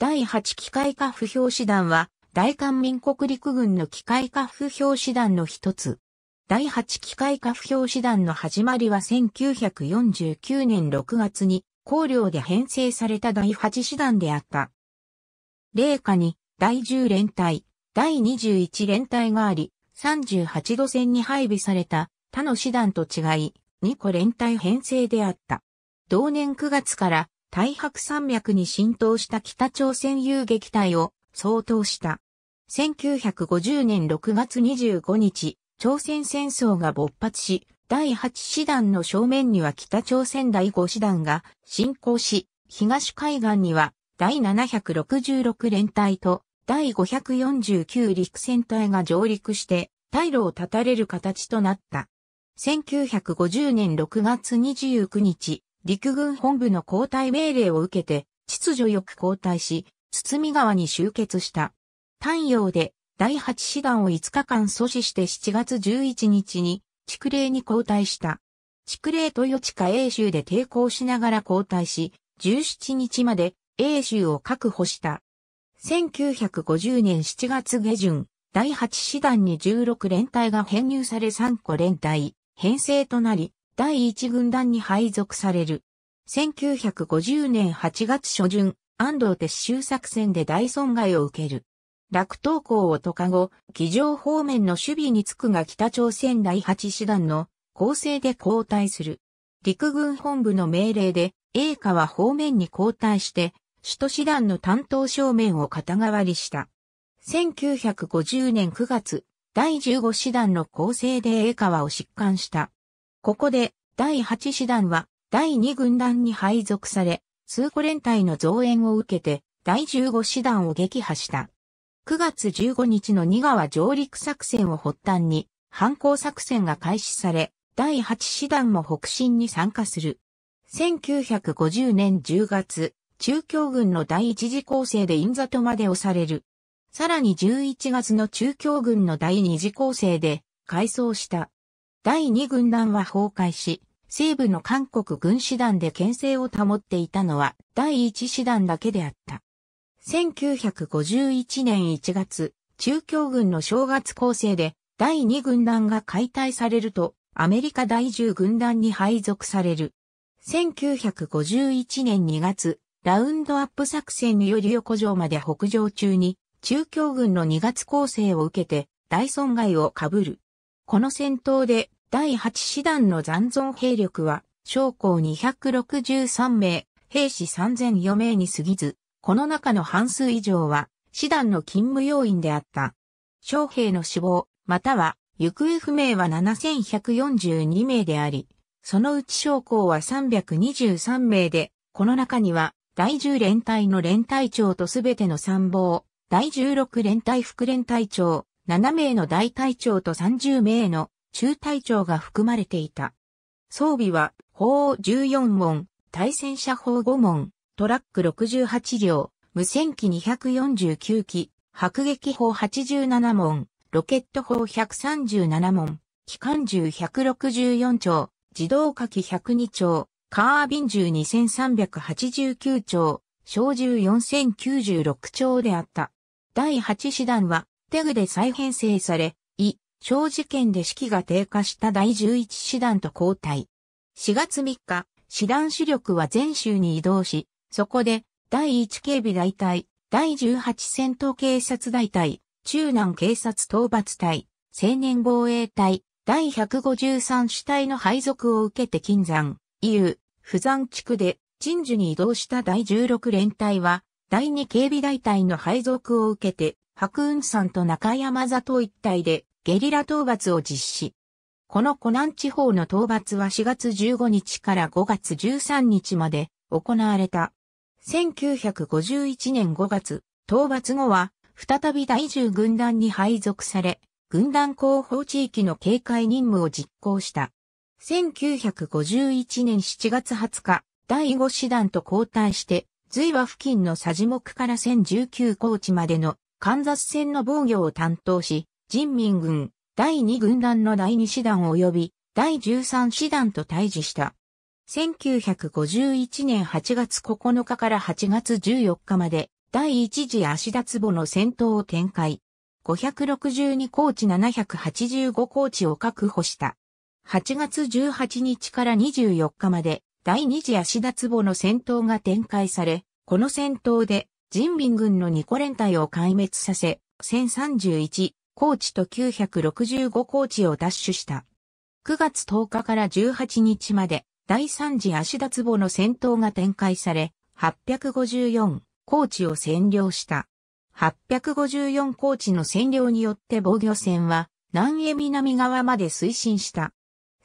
第8機械化不評師団は、大韓民国陸軍の機械化不評師団の一つ。第8機械化不評師団の始まりは1949年6月に、高領で編成された第8師団であった。霊下に、第10連隊、第21連隊があり、38度線に配備された他の師団と違い、2個連隊編成であった。同年9月から太白山脈に浸透した北朝鮮遊撃隊を相当した。1950年6月25日、朝鮮戦争が勃発し、第8師団の正面には北朝鮮第5師団が進行し、東海岸には第766連隊と第549陸戦隊が上陸して退路を断たれる形となった。1950年6月29日、陸軍本部の交代命令を受けて、秩序よく交代し、堤川に集結した。太陽で第8師団を5日間阻止して7月11日に、築霊に交代した。築霊豊近英州で抵抗しながら交代し、17日まで英州を確保した。1950年7月下旬、第8師団に16連隊が編入され3個連隊、編成となり、第一軍団に配属される。1950年8月初旬、安藤撤収作戦で大損害を受ける。楽東港を渡過後、機場方面の守備につくが北朝鮮第8師団の構成で交代する。陸軍本部の命令で、栄川方面に交代して、首都師団の担当正面を肩代わりした。1950年9月、第15師団の構成で栄川を疾患した。ここで、第8師団は、第2軍団に配属され、数個連隊の増援を受けて、第15師団を撃破した。9月15日の二川上陸作戦を発端に、反抗作戦が開始され、第8師団も北進に参加する。1950年10月、中京軍の第1次構成でザ里まで押される。さらに11月の中京軍の第2次構成で改装した。第2軍団は崩壊し、西部の韓国軍師団で牽制を保っていたのは第1師団だけであった。1951年1月、中共軍の正月構成で第2軍団が解体されるとアメリカ第10軍団に配属される。1951年2月、ラウンドアップ作戦により横城まで北上中に中共軍の2月構成を受けて大損害を被る。この戦闘で第8師団の残存兵力は、将校263名、兵士3004名に過ぎず、この中の半数以上は、師団の勤務要員であった。将兵の死亡、または、行方不明は7142名であり、そのうち将校は323名で、この中には、第10連隊の連隊長とすべての参謀、第16連隊副連隊長、7名の大隊長と30名の中隊長が含まれていた。装備は、砲14門、対戦車砲5門、トラック68両、無線機249機、迫撃砲87門、ロケット砲137門、機関銃164丁、自動火器102丁、カービン銃2389丁、小銃4096丁であった。第8師団は、テグで再編成され、小事件で士気が低下した第11師団と交代。4月3日、師団主力は全州に移動し、そこで、第1警備大隊、第18戦闘警察大隊、中南警察討伐隊、青年防衛隊、第153主隊の配属を受けて金山、伊予、富山地区で鎮守に移動した第16連隊は、第2警備大隊の配属を受けて、白雲山と中山里一帯でゲリラ討伐を実施。この湖南地方の討伐は4月15日から5月13日まで行われた。1951年5月、討伐後は再び第10軍団に配属され、軍団広報地域の警戒任務を実行した。1951年7月20日、第5師団と交代して、随和付近の佐治木から1019高地までのカンザス戦の防御を担当し、人民軍、第2軍団の第2師団及び第13師団と対峙した。1951年8月9日から8月14日まで、第1次足立坪の戦闘を展開。562高地785高ーを確保した。8月18日から24日まで、第2次足立坪の戦闘が展開され、この戦闘で、人民軍の2個連隊を壊滅させ、1031、高知と965高知を奪取した。9月10日から18日まで第3次足立壺の戦闘が展開され、854高知を占領した。854高知の占領によって防御船は南へ南側まで推進した。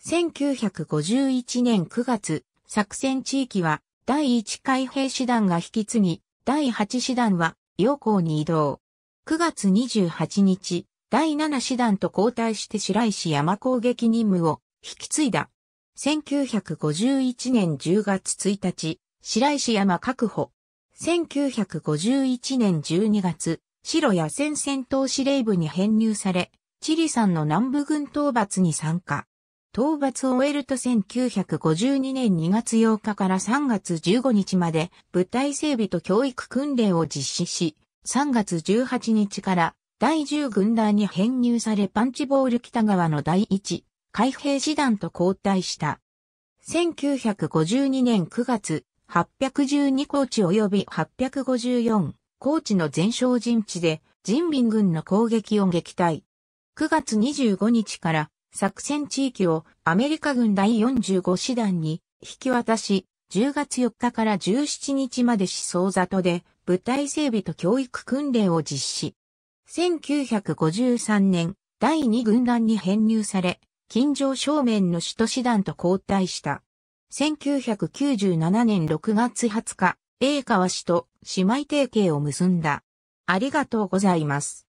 1951年9月、作戦地域は第1海兵師団が引き継ぎ、第8師団は陽光に移動。9月28日、第7師団と交代して白石山攻撃任務を引き継いだ。1951年10月1日、白石山確保。1951年12月、白野戦戦闘司令部に編入され、チリ山の南部軍討伐に参加。討伐を終えると1952年2月8日から3月15日まで部隊整備と教育訓練を実施し、3月18日から第10軍団に編入されパンチボール北側の第1海兵師団と交代した。1952年9月、812高地及び854高地の全勝陣地で人民軍の攻撃を撃退。9月25日から作戦地域をアメリカ軍第45師団に引き渡し、10月4日から17日まで思想里で部隊整備と教育訓練を実施。1953年、第2軍団に編入され、近城正面の首都師団と交代した。1997年6月20日、栄川氏と姉妹提携を結んだ。ありがとうございます。